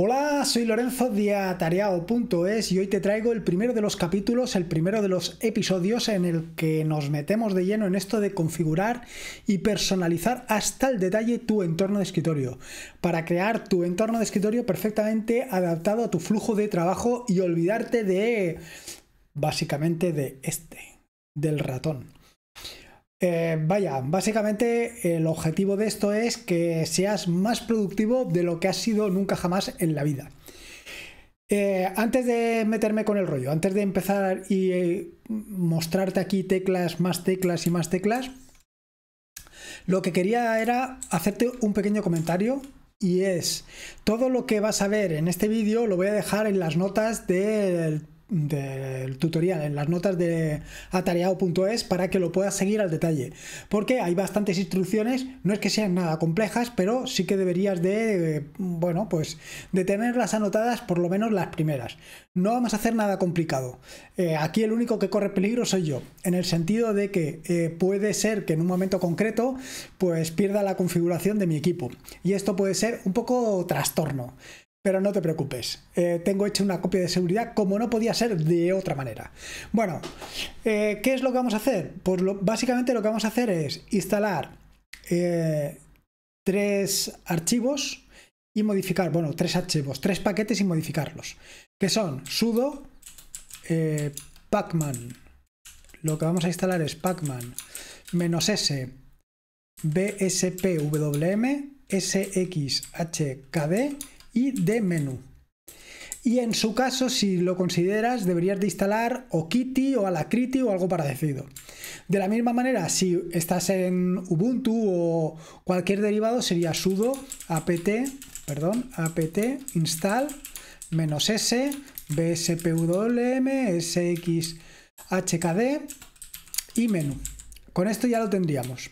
Hola, soy Lorenzo de Atareado.es y hoy te traigo el primero de los capítulos, el primero de los episodios en el que nos metemos de lleno en esto de configurar y personalizar hasta el detalle tu entorno de escritorio, para crear tu entorno de escritorio perfectamente adaptado a tu flujo de trabajo y olvidarte de, básicamente, de este, del ratón. Eh, vaya, básicamente el objetivo de esto es que seas más productivo de lo que has sido nunca jamás en la vida. Eh, antes de meterme con el rollo, antes de empezar y eh, mostrarte aquí teclas, más teclas y más teclas, lo que quería era hacerte un pequeño comentario y es, todo lo que vas a ver en este vídeo lo voy a dejar en las notas del del tutorial en las notas de atareado.es para que lo puedas seguir al detalle porque hay bastantes instrucciones no es que sean nada complejas pero sí que deberías de bueno pues de tenerlas anotadas por lo menos las primeras no vamos a hacer nada complicado eh, aquí el único que corre peligro soy yo en el sentido de que eh, puede ser que en un momento concreto pues pierda la configuración de mi equipo y esto puede ser un poco trastorno pero no te preocupes, eh, tengo hecha una copia de seguridad como no podía ser de otra manera. Bueno, eh, ¿qué es lo que vamos a hacer? Pues básicamente lo que vamos a hacer es instalar eh, tres archivos y modificar, bueno, tres archivos, tres paquetes y modificarlos, que son sudo pacman. Lo que vamos a instalar es pacman -s bspwm sxhkd y de menú. Y en su caso, si lo consideras, deberías de instalar o Kitty o Alacriti o algo parecido. De la misma manera, si estás en Ubuntu o cualquier derivado, sería sudo apt, perdón, apt install menos s bspwm sxhkd y menú. Con esto ya lo tendríamos.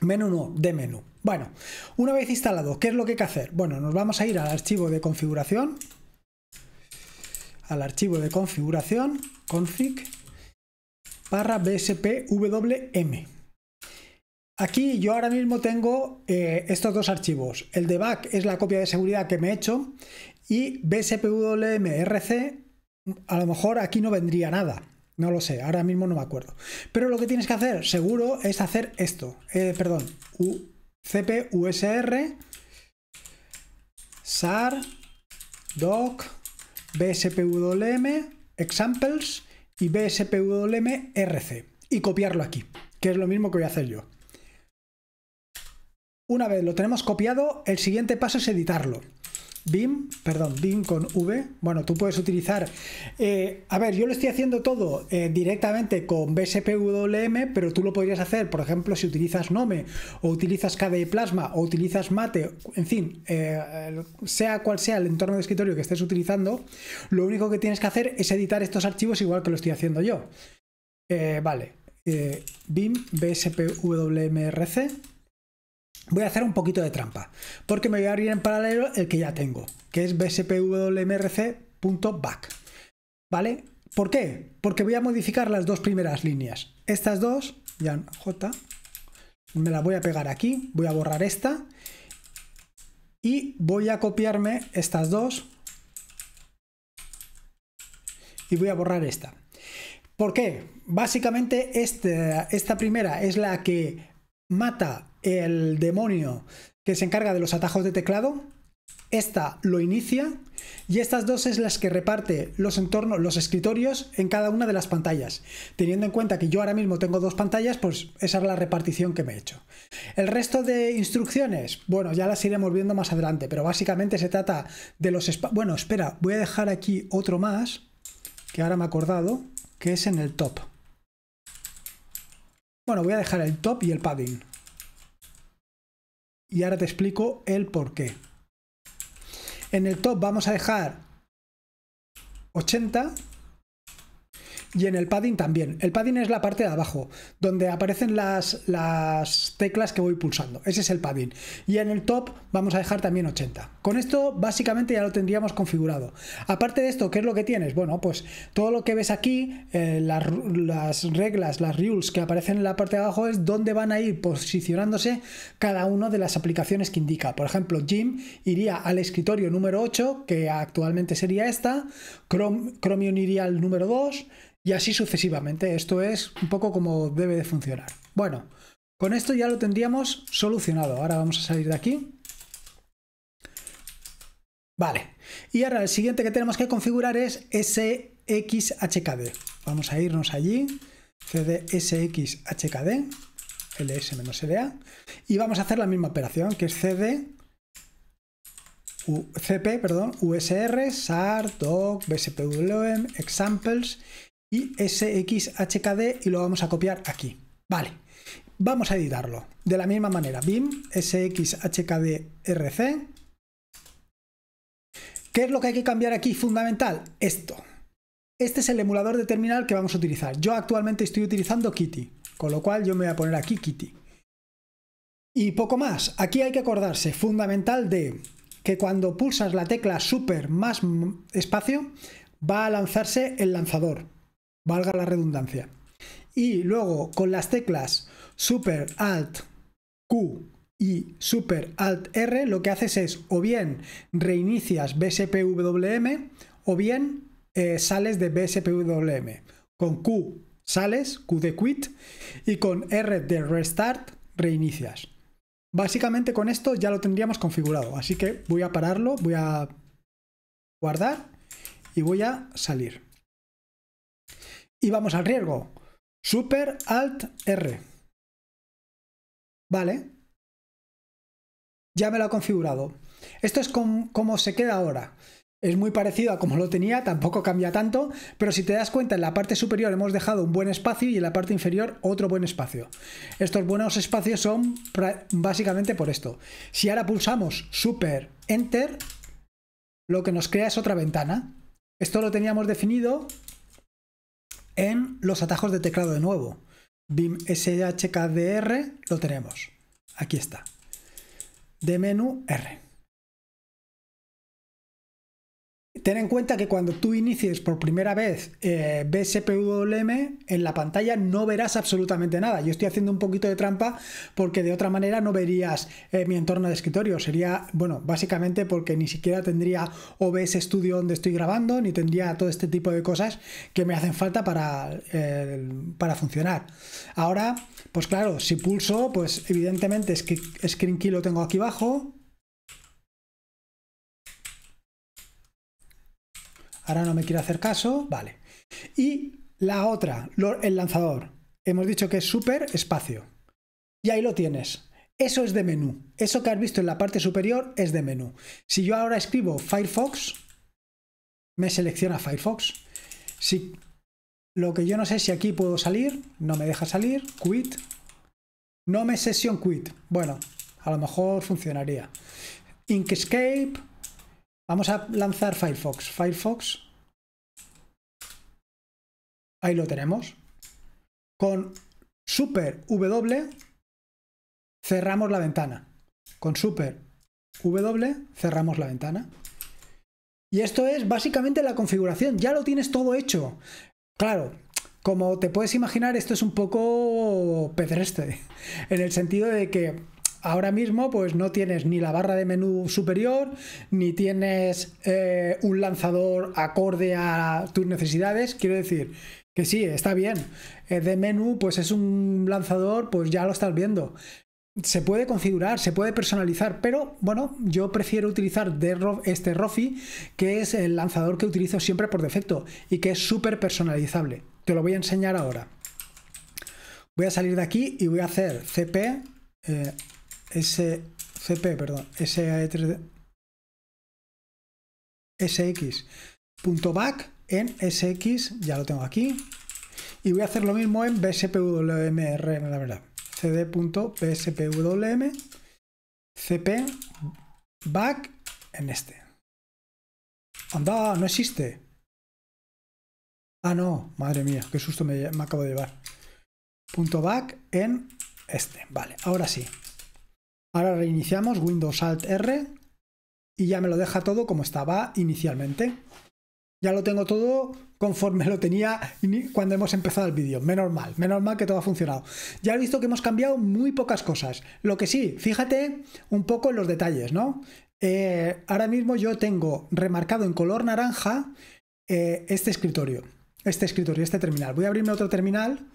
Menú no, de menú. Bueno, una vez instalado, ¿qué es lo que hay que hacer? Bueno, nos vamos a ir al archivo de configuración, al archivo de configuración, config, barra bspwm. Aquí yo ahora mismo tengo eh, estos dos archivos. El de back es la copia de seguridad que me he hecho y bspwmrc, a lo mejor aquí no vendría nada. No lo sé, ahora mismo no me acuerdo. Pero lo que tienes que hacer, seguro, es hacer esto. Eh, perdón, cpusr sar doc bspwm examples y bspwm rc y copiarlo aquí, que es lo mismo que voy a hacer yo. Una vez lo tenemos copiado, el siguiente paso es editarlo. BIM, perdón, BIM con V. Bueno, tú puedes utilizar. Eh, a ver, yo lo estoy haciendo todo eh, directamente con BSPWM, pero tú lo podrías hacer, por ejemplo, si utilizas Nome, o utilizas KDE Plasma, o utilizas Mate, en fin, eh, sea cual sea el entorno de escritorio que estés utilizando, lo único que tienes que hacer es editar estos archivos igual que lo estoy haciendo yo. vale, BIM, BSPWMRC voy a hacer un poquito de trampa, porque me voy a abrir en paralelo el que ya tengo, que es bspwmrc.back. ¿Vale? ¿Por qué? Porque voy a modificar las dos primeras líneas. Estas dos, ya J, me las voy a pegar aquí, voy a borrar esta y voy a copiarme estas dos y voy a borrar esta. ¿Por qué? Básicamente este, esta primera es la que mata el demonio que se encarga de los atajos de teclado. Esta lo inicia y estas dos es las que reparte los entornos, los escritorios en cada una de las pantallas. Teniendo en cuenta que yo ahora mismo tengo dos pantallas, pues esa es la repartición que me he hecho. El resto de instrucciones, bueno, ya las iremos viendo más adelante, pero básicamente se trata de los... Bueno, espera, voy a dejar aquí otro más, que ahora me ha acordado, que es en el top. Bueno, voy a dejar el top y el padding. Y ahora te explico el por qué. En el top vamos a dejar 80 y en el padding también. El padding es la parte de abajo, donde aparecen las, las teclas que voy pulsando. Ese es el padding. Y en el top vamos a dejar también 80. Con esto básicamente ya lo tendríamos configurado. Aparte de esto, ¿qué es lo que tienes? Bueno, pues todo lo que ves aquí, eh, las, reglas, las rules que aparecen en la parte de abajo es dónde van a ir posicionándose cada una de las aplicaciones que indica. Por ejemplo, Jim iría al escritorio número 8, que actualmente sería esta. Chrome, Chromium iría al número 2 y así sucesivamente. Esto es un poco como debe de funcionar. Bueno, con esto ya lo tendríamos solucionado. Ahora vamos a salir de aquí. Vale, y ahora el siguiente que tenemos que configurar es SXHKD. Vamos a irnos allí, cd SXHKD, ls-la, y vamos a hacer la misma operación, que es cd cp, perdón, usr, sar, doc, bspwm, examples, y SXHKD y lo vamos a copiar aquí. Vale, vamos a editarlo. De la misma manera, BIM, SXHKDRC. ¿Qué es lo que hay que cambiar aquí fundamental? Esto. Este es el emulador de terminal que vamos a utilizar. Yo actualmente estoy utilizando Kitty, con lo cual yo me voy a poner aquí Kitty. Y poco más. Aquí hay que acordarse, fundamental, de que cuando pulsas la tecla super más espacio, va a lanzarse el lanzador valga la redundancia. Y luego con las teclas Super Alt Q y Super Alt R lo que haces es o bien reinicias BSPWM o bien eh, sales de BSPWM. Con Q sales, Q de quit y con R de restart reinicias. Básicamente con esto ya lo tendríamos configurado, así que voy a pararlo, voy a guardar y voy a salir y vamos al riesgo. Super Alt R. Vale. Ya me lo ha configurado. Esto es como se queda ahora. Es muy parecido a como lo tenía, tampoco cambia tanto, pero si te das cuenta, en la parte superior hemos dejado un buen espacio y en la parte inferior otro buen espacio. Estos buenos espacios son básicamente por esto. Si ahora pulsamos Super Enter, lo que nos crea es otra ventana. Esto lo teníamos definido en los atajos de teclado de nuevo. BIM SHKDR lo tenemos. Aquí está. De menú R. Ten en cuenta que cuando tú inicies por primera vez eh, BSPWM, en la pantalla no verás absolutamente nada. Yo estoy haciendo un poquito de trampa porque de otra manera no verías eh, mi entorno de escritorio. Sería, bueno, básicamente porque ni siquiera tendría OBS Studio donde estoy grabando, ni tendría todo este tipo de cosas que me hacen falta para, eh, para funcionar. Ahora, pues claro, si pulso, pues evidentemente es que Screen Key lo tengo aquí abajo Ahora no me quiere hacer caso, vale. Y la otra, el lanzador. Hemos dicho que es súper espacio. Y ahí lo tienes. Eso es de menú. Eso que has visto en la parte superior es de menú. Si yo ahora escribo Firefox, me selecciona Firefox. Si lo que yo no sé si aquí puedo salir, no me deja salir, quit. No me sesión quit. Bueno, a lo mejor funcionaría. Inkscape, Vamos a lanzar Firefox. Firefox. Ahí lo tenemos. Con Super W cerramos la ventana. Con Super W cerramos la ventana. Y esto es básicamente la configuración. Ya lo tienes todo hecho. Claro, como te puedes imaginar, esto es un poco pedreste. En el sentido de que ahora mismo pues no tienes ni la barra de menú superior, ni tienes eh, un lanzador acorde a tus necesidades. Quiero decir que sí, está bien. Eh, de menú pues es un lanzador, pues ya lo estás viendo. Se puede configurar, se puede personalizar, pero bueno, yo prefiero utilizar este Rofi, que es el lanzador que utilizo siempre por defecto y que es súper personalizable. Te lo voy a enseñar ahora. Voy a salir de aquí y voy a hacer cp eh, SCP, perdón, SAE3, .back en SX, ya lo tengo aquí. Y voy a hacer lo mismo en BSPWMRM, la verdad. CD.bspwm cp back en este. ¡Anda! ¡No existe! Ah, no. Madre mía, qué susto me, me acabo de llevar. Punto back en este. Vale, ahora sí. Ahora reiniciamos Windows Alt R y ya me lo deja todo como estaba inicialmente. Ya lo tengo todo conforme lo tenía cuando hemos empezado el vídeo. Menor mal, menos mal que todo ha funcionado. Ya he visto que hemos cambiado muy pocas cosas. Lo que sí, fíjate un poco en los detalles, ¿no? Eh, ahora mismo yo tengo remarcado en color naranja eh, este escritorio, este escritorio, este terminal. Voy a abrirme otro terminal.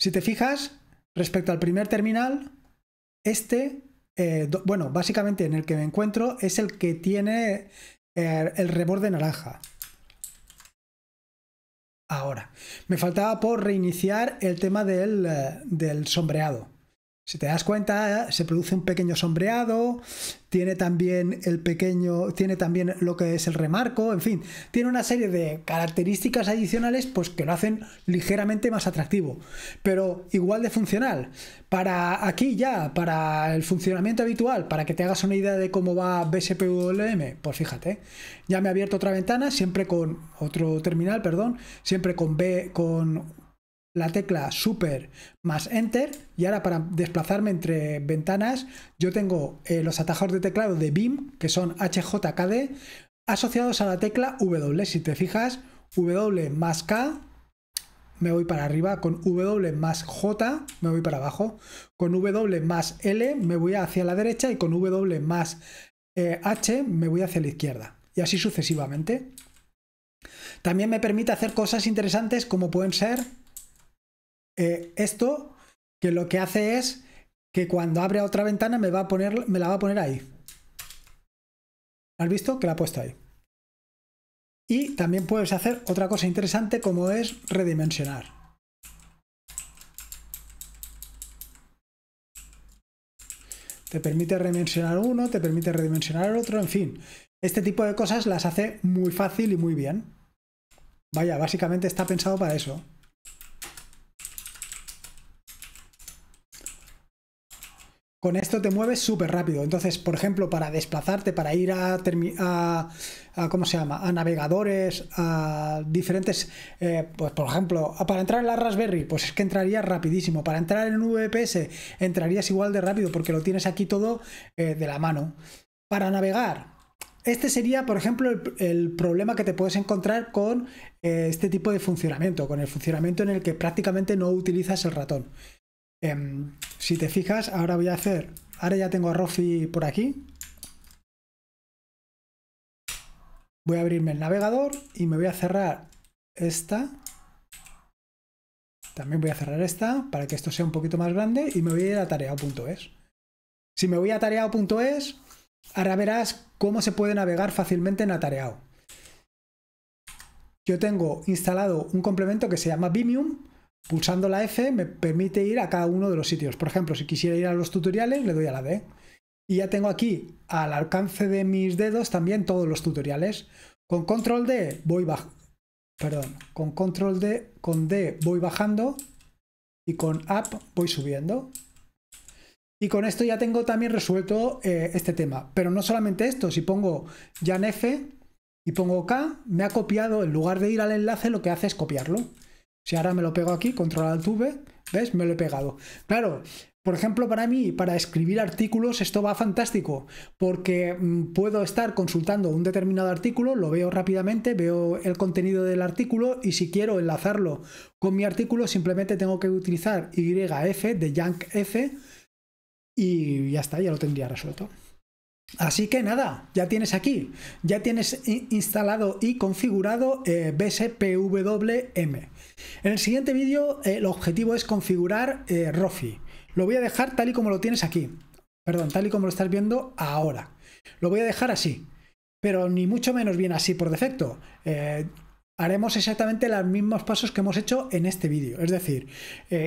Si te fijas, respecto al primer terminal, este eh, bueno, básicamente en el que me encuentro es el que tiene eh, el reborde naranja. Ahora, me faltaba por reiniciar el tema del eh, sombreado. Si te das cuenta, se produce un pequeño sombreado, tiene también el pequeño, tiene también lo que es el remarco, en fin, tiene una serie de características adicionales pues que lo hacen ligeramente más atractivo, pero igual de funcional. Para aquí ya, para el funcionamiento habitual, para que te hagas una idea de cómo va BSPWM, pues fíjate, ya me ha abierto otra ventana, siempre con otro terminal, perdón, siempre con B con la tecla super más enter y ahora para desplazarme entre ventanas yo tengo eh, los atajos de teclado de BIM que son HJKD asociados a la tecla W. Si te fijas, W más K me voy para arriba, con W más J me voy para abajo, con W más L me voy hacia la derecha y con W más eh, H me voy hacia la izquierda y así sucesivamente. También me permite hacer cosas interesantes como pueden ser eh, esto que lo que hace es que cuando abre otra ventana me, va a poner, me la va a poner ahí. ¿Has visto? Que la ha puesto ahí. Y también puedes hacer otra cosa interesante como es redimensionar. Te permite redimensionar uno, te permite redimensionar el otro, en fin. Este tipo de cosas las hace muy fácil y muy bien. Vaya, básicamente está pensado para eso. con esto te mueves súper rápido. Entonces, por ejemplo, para desplazarte, para ir a, ¿cómo se llama? A navegadores, a diferentes, eh, pues por ejemplo, para entrar en la Raspberry, pues es que entrarías rapidísimo. Para entrar en un VPS, entrarías igual de rápido porque lo tienes aquí todo eh, de la mano. Para navegar, este sería, por ejemplo, el, problema que te puedes encontrar con eh, este tipo de funcionamiento, con el funcionamiento en el que prácticamente no utilizas el ratón. Em, si te fijas, ahora voy a hacer... Ahora ya tengo a Rofi por aquí. Voy a abrirme el navegador y me voy a cerrar esta. También voy a cerrar esta para que esto sea un poquito más grande y me voy a ir a tareao.es. Si me voy a tareao.es, ahora verás cómo se puede navegar fácilmente en atareao. Yo tengo instalado un complemento que se llama Vimium, Pulsando la F me permite ir a cada uno de los sitios. Por ejemplo, si quisiera ir a los tutoriales, le doy a la D. Y ya tengo aquí al alcance de mis dedos también todos los tutoriales. Con control D voy bajando. Perdón, con control D, con D voy bajando y con app voy subiendo. Y con esto ya tengo también resuelto eh, este tema. Pero no solamente esto, si pongo en F y pongo K, me ha copiado, en lugar de ir al enlace, lo que hace es copiarlo. Si ahora me lo pego aquí, control al V, ¿ves? Me lo he pegado. Claro, por ejemplo, para mí, para escribir artículos, esto va fantástico, porque mm, puedo estar consultando un determinado artículo, lo veo rápidamente, veo el contenido del artículo y si quiero enlazarlo con mi artículo, simplemente tengo que utilizar YF de YankF y ya está, ya lo tendría resuelto. Así que nada, ya tienes aquí, ya tienes instalado y configurado eh, BSPWM. En el siguiente vídeo eh, el objetivo es configurar eh, Rofi. Lo voy a dejar tal y como lo tienes aquí. Perdón, tal y como lo estás viendo ahora. Lo voy a dejar así, pero ni mucho menos bien así por defecto haremos exactamente los mismos pasos que hemos hecho en este vídeo. Es decir,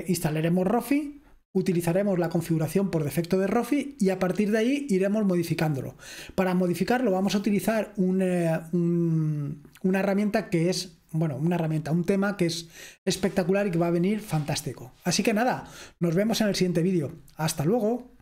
instalaremos Rofi, utilizaremos la configuración por defecto de Rofi y a partir de ahí iremos modificándolo. Para modificarlo vamos a utilizar eh, un, una herramienta que es, bueno, una herramienta, un tema que es espectacular y que va a venir fantástico. Así que nada, nos vemos en el siguiente vídeo. Hasta luego.